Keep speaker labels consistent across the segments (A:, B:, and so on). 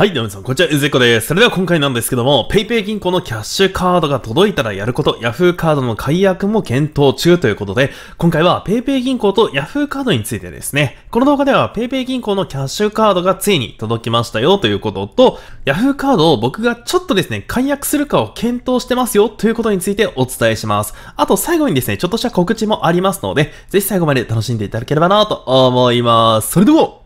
A: はい、どうもさん、こんにちは、ゆずこです。それでは今回なんですけども、PayPay 銀行のキャッシュカードが届いたらやること、Yahoo カードの解約も検討中ということで、今回は PayPay 銀行と Yahoo カードについてですね、この動画では PayPay 銀行のキャッシュカードがついに届きましたよということと、Yahoo カードを僕がちょっとですね、解約するかを検討してますよということについてお伝えします。あと最後にですね、ちょっとした告知もありますので、ぜひ最後まで楽しんでいただければなと思います。それでは、行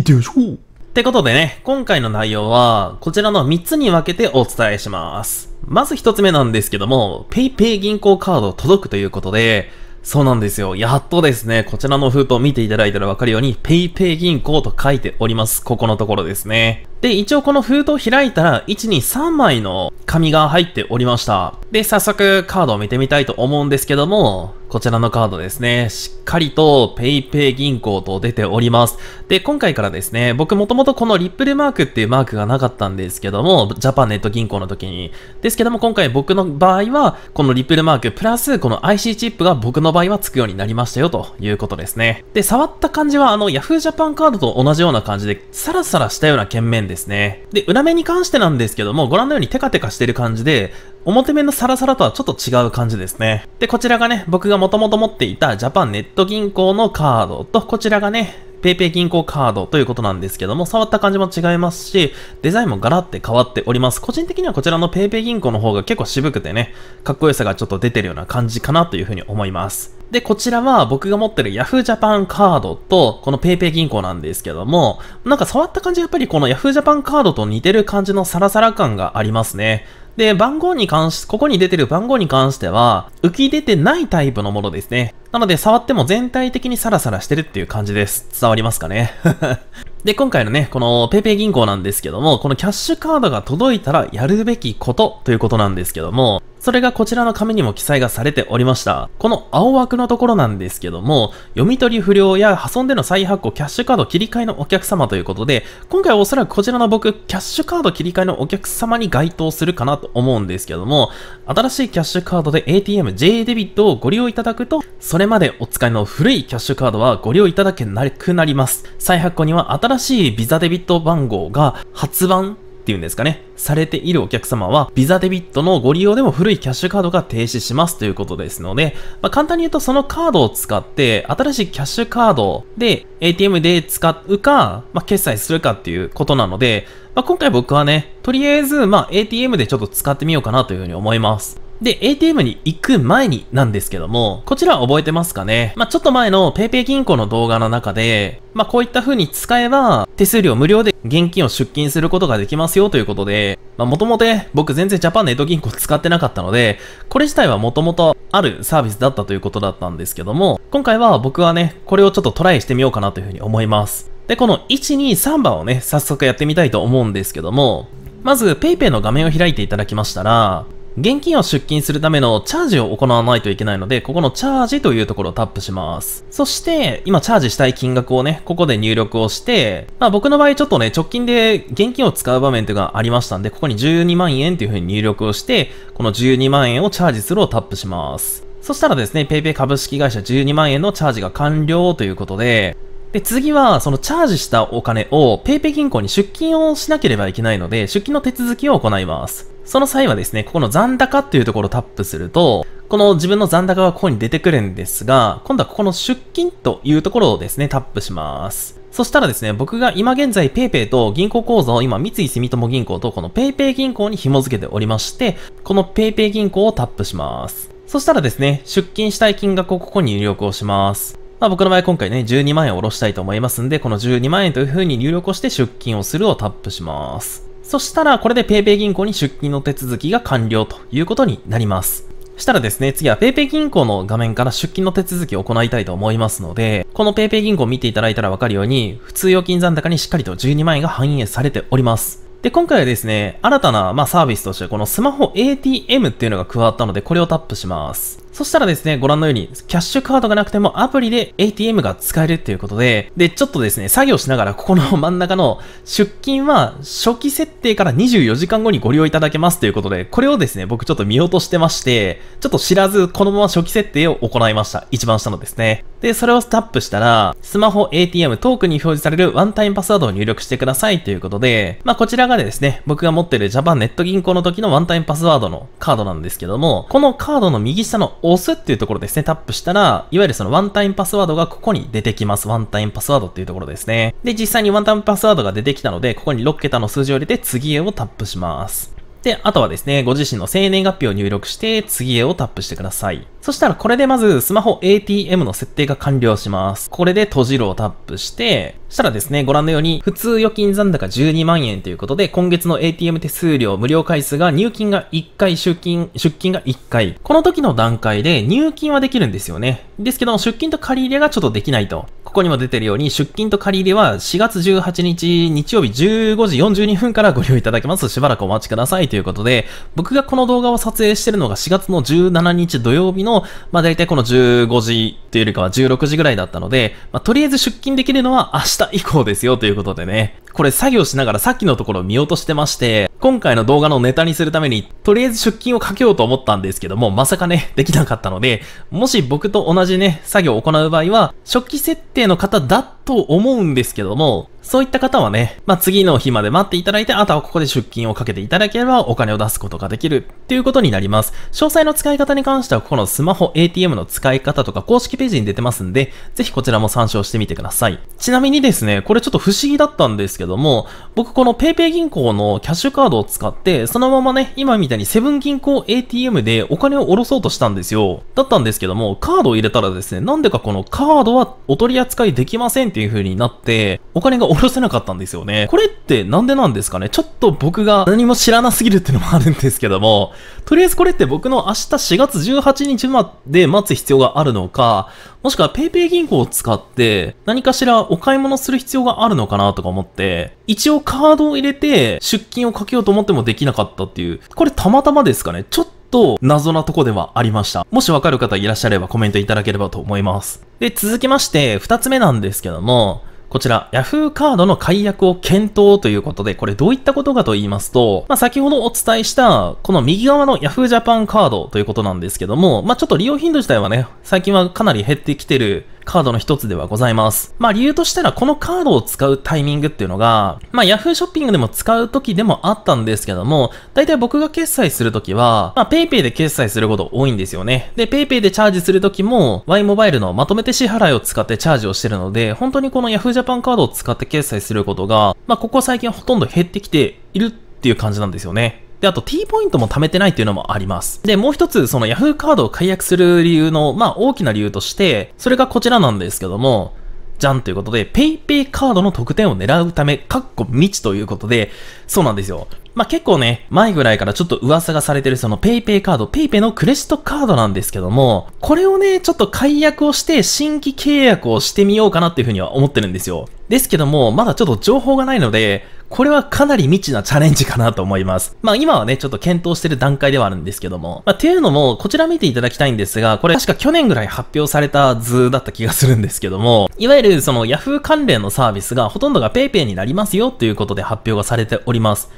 A: ってみましょうってことでね、今回の内容は、こちらの3つに分けてお伝えします。まず1つ目なんですけども、PayPay 銀行カード届くということで、そうなんですよ。やっとですね、こちらの封筒見ていただいたらわかるように、PayPay 銀行と書いております。ここのところですね。で、一応この封筒開いたら、1、に3枚の紙が入っておりました。で、早速カードを見てみたいと思うんですけども、こちらのカードですね。しっかりと PayPay 銀行と出ております。で、今回からですね、僕もともとこのリップルマークっていうマークがなかったんですけども、ジャパンネット銀行の時に。ですけども、今回僕の場合は、このリップルマークプラスこの IC チップが僕の場合は付くようになりましたよということですね。で、触った感じはあの Yahoo Japan カードと同じような感じで、サラサラしたような券面ですね。で、裏面に関してなんですけども、ご覧のようにテカテカしてる感じで、表面のサラサラとはちょっと違う感じですね。で、こちらがね、僕が元々持っていたジャパンネット銀行のカードと、こちらがね、PayPay 銀行カードということなんですけども、触った感じも違いますし、デザインもガラって変わっております。個人的にはこちらの PayPay 銀行の方が結構渋くてね、かっこよさがちょっと出てるような感じかなというふうに思います。で、こちらは僕が持ってる Yahoo Japan カードと、この PayPay 銀行なんですけども、なんか触った感じやっぱりこの Yahoo Japan カードと似てる感じのサラサラ感がありますね。で、番号に関し、ここに出てる番号に関しては、浮き出てないタイプのものですね。なので触っても全体的にサラサラしてるっていう感じです。伝わりますかね で、今回のね、この PayPay 銀行なんですけども、このキャッシュカードが届いたらやるべきことということなんですけども、それがこちらの紙にも記載がされておりました。この青枠のところなんですけども、読み取り不良や破損での再発行、キャッシュカード切り替えのお客様ということで、今回おそらくこちらの僕、キャッシュカード切り替えのお客様に該当するかなと思うんですけども、新しいキャッシュカードで ATM、J デビットをご利用いただくと、それれまでお使いの古いキャッシュカードはご利用いただけなくなります。再発行には新しいビザデビット番号が発売っていうんですかね、されているお客様は、ビザデビットのご利用でも古いキャッシュカードが停止しますということですので、まあ、簡単に言うとそのカードを使って、新しいキャッシュカードで ATM で使うか、まあ、決済するかっていうことなので、まあ、今回僕はね、とりあえず、ま ATM でちょっと使ってみようかなというふうに思います。で、ATM に行く前になんですけども、こちら覚えてますかねまあ、ちょっと前の PayPay 銀行の動画の中で、まあ、こういった風に使えば、手数料無料で現金を出金することができますよということで、まあ、もともと僕全然ジャパンネット銀行使ってなかったので、これ自体はもともとあるサービスだったということだったんですけども、今回は僕はね、これをちょっとトライしてみようかなという風に思います。で、この1、2、3番をね、早速やってみたいと思うんですけども、まず PayPay の画面を開いていただきましたら、現金を出金するためのチャージを行わないといけないので、ここのチャージというところをタップします。そして、今チャージしたい金額をね、ここで入力をして、まあ僕の場合ちょっとね、直近で現金を使う場面というのがありましたんで、ここに12万円というふうに入力をして、この12万円をチャージするをタップします。そしたらですね、PayPay 株式会社12万円のチャージが完了ということで、で、次は、そのチャージしたお金を PayPay 銀行に出金をしなければいけないので、出金の手続きを行います。その際はですね、ここの残高っていうところをタップすると、この自分の残高がここに出てくるんですが、今度はここの出金というところをですね、タップします。そしたらですね、僕が今現在 PayPay と銀行口座を今三井住友銀行とこの PayPay 銀行に紐付けておりまして、この PayPay 銀行をタップします。そしたらですね、出金したい金額をここに入力をします。まあ僕の場合今回ね、12万円下ろしたいと思いますんで、この12万円という風に入力をして出金をするをタップします。そしたら、これで PayPay 銀行に出金の手続きが完了ということになります。したらですね、次は PayPay 銀行の画面から出金の手続きを行いたいと思いますので、この PayPay 銀行を見ていただいたらわかるように、普通預金残高にしっかりと12万円が反映されております。で、今回はですね、新たな、まあ、サービスとして、このスマホ ATM っていうのが加わったので、これをタップします。そしたらですね、ご覧のように、キャッシュカードがなくてもアプリで ATM が使えるっていうことで、で、ちょっとですね、作業しながら、ここの真ん中の出勤は初期設定から24時間後にご利用いただけますということで、これをですね、僕ちょっと見落としてまして、ちょっと知らず、このまま初期設定を行いました。一番下のですね。で、それをタップしたら、スマホ ATM トークに表示されるワンタイムパスワードを入力してくださいということで、まあこちらがですね、僕が持ってるジャパンネット銀行の時のワンタイムパスワードのカードなんですけども、このカードの右下の押すっていうところですね、タップしたら、いわゆるそのワンタイムパスワードがここに出てきます。ワンタイムパスワードっていうところですね。で、実際にワンタイムパスワードが出てきたので、ここに6桁の数字を入れて次へをタップします。で、あとはですね、ご自身の生年月日を入力して、次へをタップしてください。そしたらこれでまずスマホ ATM の設定が完了します。これで閉じるをタップして、したらですね、ご覧のように普通預金残高12万円ということで、今月の ATM 手数料無料回数が入金が1回、出金、出金が1回。この時の段階で入金はできるんですよね。ですけど、出金と借り入れがちょっとできないと。ここにも出てるように、出勤と借り入れは4月18日日曜日15時42分からご利用いただけます。しばらくお待ちくださいということで、僕がこの動画を撮影してるのが4月の17日土曜日の、まあ大体この15時というよりかは16時ぐらいだったので、まあとりあえず出勤できるのは明日以降ですよということでね。これ作業しながらさっきのところを見落としてまして、今回の動画のネタにするために、とりあえず出勤をかけようと思ったんですけども、まさかね、できなかったので、もし僕と同じね、作業を行う場合は、初期設定の方だと思うんですけども、そういった方はね、まあ、次の日まで待っていただいて、あとはここで出勤をかけていただければお金を出すことができるっていうことになります。詳細の使い方に関しては、ここのスマホ ATM の使い方とか公式ページに出てますんで、ぜひこちらも参照してみてください。ちなみにですね、これちょっと不思議だったんですけども、僕この PayPay 銀行のキャッシュカードを使って、そのままね、今みたいにセブン銀行 ATM でお金を下ろそうとしたんですよ。だったんですけども、カードを入れたらですね、なんでかこのカードはお取り扱いできませんっていう風になって、お金が下ろせなかったんですよね。これってなんでなんですかねちょっと僕が何も知らなすぎるっていうのもあるんですけども、とりあえずこれって僕の明日4月18日まで待つ必要があるのか、もしくは PayPay 銀行を使って何かしらお買い物する必要があるのかなとか思って、一応カードを入れて出金をかけようと思ってもできなかったっていう、これたまたまですかねちょっとと謎なとこではありました。もしわかる方いらっしゃればコメントいただければと思います。で、続きまして、二つ目なんですけども、こちら、Yahoo カードの解約を検討ということで、これどういったことかと言いますと、まあ、先ほどお伝えした、この右側の Yahoo Japan カードということなんですけども、まあ、ちょっと利用頻度自体はね、最近はかなり減ってきてるカードの一つではございます。まあ理由としたらこのカードを使うタイミングっていうのが、まあ Yahoo ショッピングでも使う時でもあったんですけども、大体僕が決済するときは、まあ PayPay で決済すること多いんですよね。で、PayPay でチャージするときも Y モバイルのまとめて支払いを使ってチャージをしてるので、本当にこの Yahoo Japan カードを使って決済することが、まあここ最近ほとんど減ってきているっていう感じなんですよね。で、あと T ポイントも貯めてないっていうのもあります。で、もう一つ、その Yahoo カードを解約する理由の、まあ、大きな理由として、それがこちらなんですけども、じゃんということで、PayPay カードの特典を狙うため、かっこ未知ということで、そうなんですよ。まあ、結構ね、前ぐらいからちょっと噂がされてるその PayPay カード、PayPay のクレジットカードなんですけども、これをね、ちょっと解約をして新規契約をしてみようかなっていうふうには思ってるんですよ。ですけども、まだちょっと情報がないので、これはかなり未知なチャレンジかなと思います。まあ今はね、ちょっと検討してる段階ではあるんですけども。まあっていうのも、こちら見ていただきたいんですが、これ確か去年ぐらい発表された図だった気がするんですけども、いわゆるその Yahoo 関連のサービスがほとんどが PayPay になりますよということで発表がされております。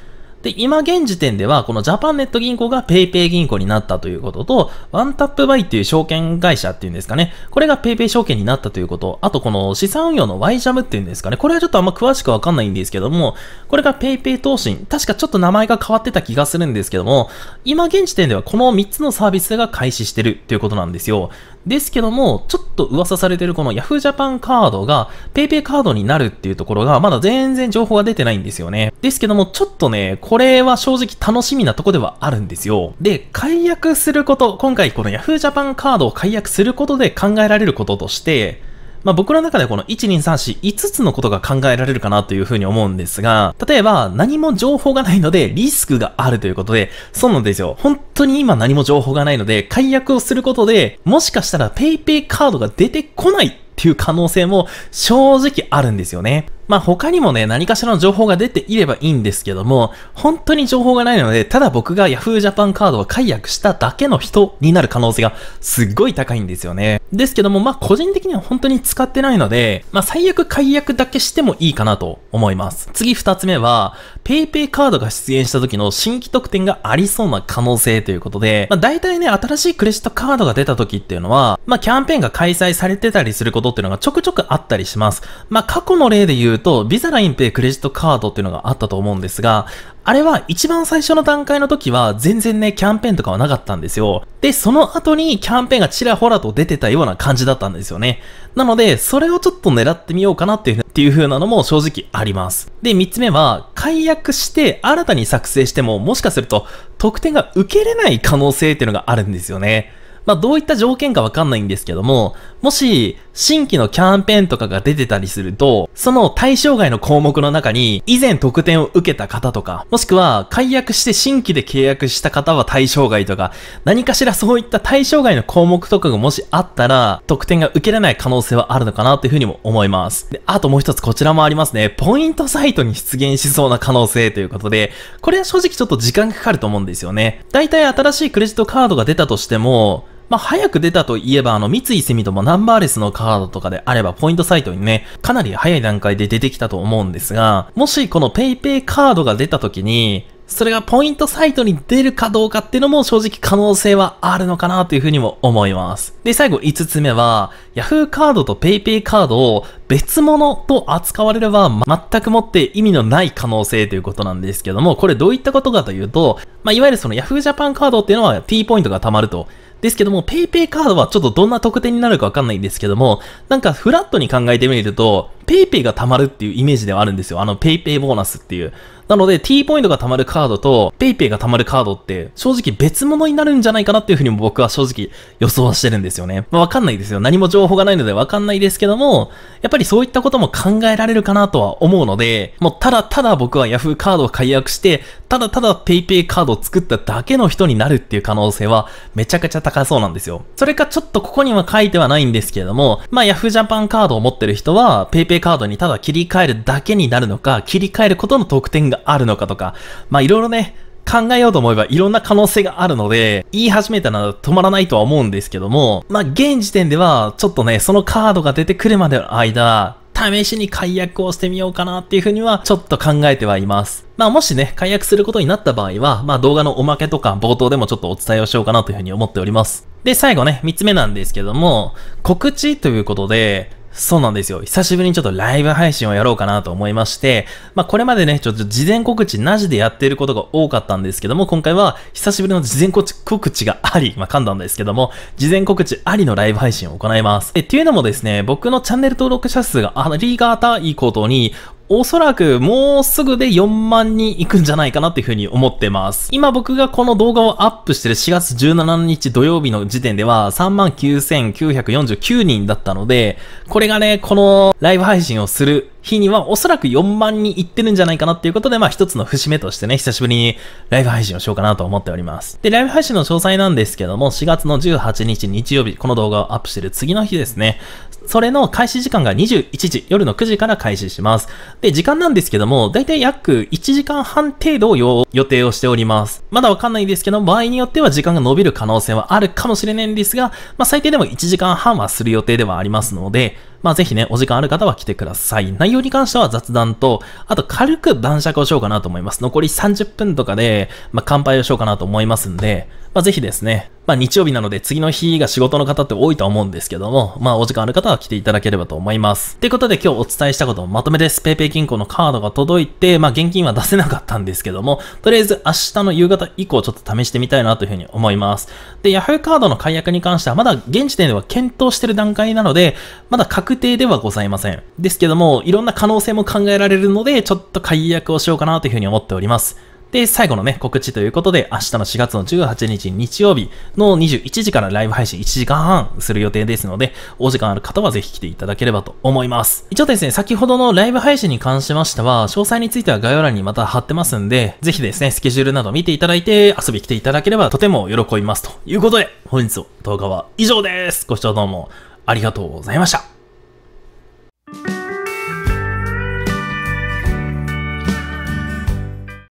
A: で、今現時点では、このジャパンネット銀行が PayPay 銀行になったということと、ワンタップバイっていう証券会社っていうんですかね、これが PayPay 証券になったということ、あとこの資産運用の YJAM っていうんですかね、これはちょっとあんま詳しくわかんないんですけども、これが PayPay 投信、確かちょっと名前が変わってた気がするんですけども、今現時点ではこの3つのサービスが開始してるということなんですよ。ですけども、ちょっと噂されてるこの Yahoo Japan カードが PayPay カードになるっていうところがまだ全然情報が出てないんですよね。ですけども、ちょっとね、これは正直楽しみなとこではあるんですよ。で、解約すること、今回この Yahoo Japan カードを解約することで考えられることとして、まあ、僕の中でこの12345つのことが考えられるかなというふうに思うんですが、例えば何も情報がないのでリスクがあるということで、そうなんですよ。本当に今何も情報がないので、解約をすることで、もしかしたら PayPay カードが出てこないっていう可能性も正直あるんですよね。まあ他にもね、何かしらの情報が出ていればいいんですけども、本当に情報がないので、ただ僕が Yahoo Japan カードを解約しただけの人になる可能性がすっごい高いんですよね。ですけども、まあ、個人的には本当に使ってないので、まあ、最悪解約だけしてもいいかなと思います。次二つ目は、PayPay カードが出現した時の新規特典がありそうな可能性ということで、まあ、大体ね、新しいクレジットカードが出た時っていうのは、まあ、キャンペーンが開催されてたりすることっていうのがちょくちょくあったりします。まあ、過去の例で言うと、ビザラインペイクレジットカードっていうのがあったと思うんですが、あれは一番最初の段階の時は全然ね、キャンペーンとかはなかったんですよ。で、その後にキャンペーンがちらほらと出てたような感じだったんですよね。なので、それをちょっと狙ってみようかなっていうっていう風なのも正直あります。で、3つ目は、解約して新たに作成しても、もしかすると特典が受けれない可能性っていうのがあるんですよね。まあ、どういった条件かわかんないんですけども、もし、新規のキャンペーンとかが出てたりすると、その対象外の項目の中に、以前特典を受けた方とか、もしくは解約して新規で契約した方は対象外とか、何かしらそういった対象外の項目とかがもしあったら、特典が受けられない可能性はあるのかなというふうにも思います。あともう一つこちらもありますね。ポイントサイトに出現しそうな可能性ということで、これは正直ちょっと時間かかると思うんですよね。だいたい新しいクレジットカードが出たとしても、まあ、早く出たといえば、あの、三井住友ナンバーレスのカードとかであれば、ポイントサイトにね、かなり早い段階で出てきたと思うんですが、もしこの PayPay カードが出た時に、それがポイントサイトに出るかどうかっていうのも正直可能性はあるのかなというふうにも思います。で、最後5つ目は、Yahoo カードと PayPay カードを別物と扱われれば全くもって意味のない可能性ということなんですけども、これどういったことかというと、まあ、いわゆるその Yahoo Japan カードっていうのは T ポイントが貯まると。ですけども、PayPay カードはちょっとどんな特典になるかわかんないんですけども、なんかフラットに考えてみると、ペイペイが貯まるっていうイメージではあるんですよ。あの、ペイペイボーナスっていう。なので、t ポイントが貯まるカードと、ペイペイが貯まるカードって、正直別物になるんじゃないかなっていうふうに僕は正直予想してるんですよね。まあ、わかんないですよ。何も情報がないのでわかんないですけども、やっぱりそういったことも考えられるかなとは思うので、もうただただ僕は Yahoo カードを解約して、ただただ PayPay カードを作っただけの人になるっていう可能性はめちゃくちゃ高そうなんですよ。それかちょっとここには書いてはないんですけれども、まあ Yahoo Japan カードを持ってる人はペイカードにただ切り替えるだけになるのか、切り替えることの得点があるのかとか、まあいろいろね、考えようと思えばいろんな可能性があるので、言い始めたら止まらないとは思うんですけども、まあ現時点ではちょっとね、そのカードが出てくるまでの間、試しに解約をしてみようかなっていうふうにはちょっと考えてはいます。まあもしね、解約することになった場合は、まあ動画のおまけとか冒頭でもちょっとお伝えをしようかなというふうに思っております。で、最後ね、三つ目なんですけども、告知ということで、そうなんですよ。久しぶりにちょっとライブ配信をやろうかなと思いまして、まあこれまでね、ちょっと事前告知なしでやっていることが多かったんですけども、今回は久しぶりの事前告知があり、まあ噛んだんですけども、事前告知ありのライブ配信を行います。え、っていうのもですね、僕のチャンネル登録者数がありーたいことに、おそらくもうすぐで4万人いくんじゃないかなっていうふうに思ってます。今僕がこの動画をアップしてる4月17日土曜日の時点では39,949人だったので、これがね、このライブ配信をする日にはおそらく4万人いってるんじゃないかなっていうことで、まあ一つの節目としてね、久しぶりにライブ配信をしようかなと思っております。で、ライブ配信の詳細なんですけども、4月の18日日曜日、この動画をアップしてる次の日ですね、それの開始時間が21時、夜の9時から開始します。で、時間なんですけども、だいたい約1時間半程度を予定をしております。まだわかんないですけど、場合によっては時間が伸びる可能性はあるかもしれないんですが、まあ、最低でも1時間半はする予定ではありますので、まあぜひね、お時間ある方は来てください。内容に関しては雑談と、あと軽く晩酌をしようかなと思います。残り30分とかで、まあ乾杯をしようかなと思いますんで、まあぜひですね、まあ日曜日なので次の日が仕事の方って多いと思うんですけども、まあお時間ある方は来ていただければと思います。っいうことで今日お伝えしたことをまとめです。PayPay 銀行のカードが届いて、まあ現金は出せなかったんですけども、とりあえず明日の夕方以降ちょっと試してみたいなというふうに思います。で、Yahoo カードの解約に関してはまだ現時点では検討してる段階なので、まだ確定ではございません。ですけども、いろんな可能性も考えられるので、ちょっと解約をしようかなというふうに思っております。で、最後のね、告知ということで、明日の4月の18日日曜日の21時からライブ配信1時間半する予定ですので、お時間ある方はぜひ来ていただければと思います。一応ですね、先ほどのライブ配信に関しましては、詳細については概要欄にまた貼ってますんで、ぜひですね、スケジュールなど見ていただいて、遊び来ていただければとても喜びます。ということで、本日の動画は以上です。ご視聴どうもありがとうございました。Thank you.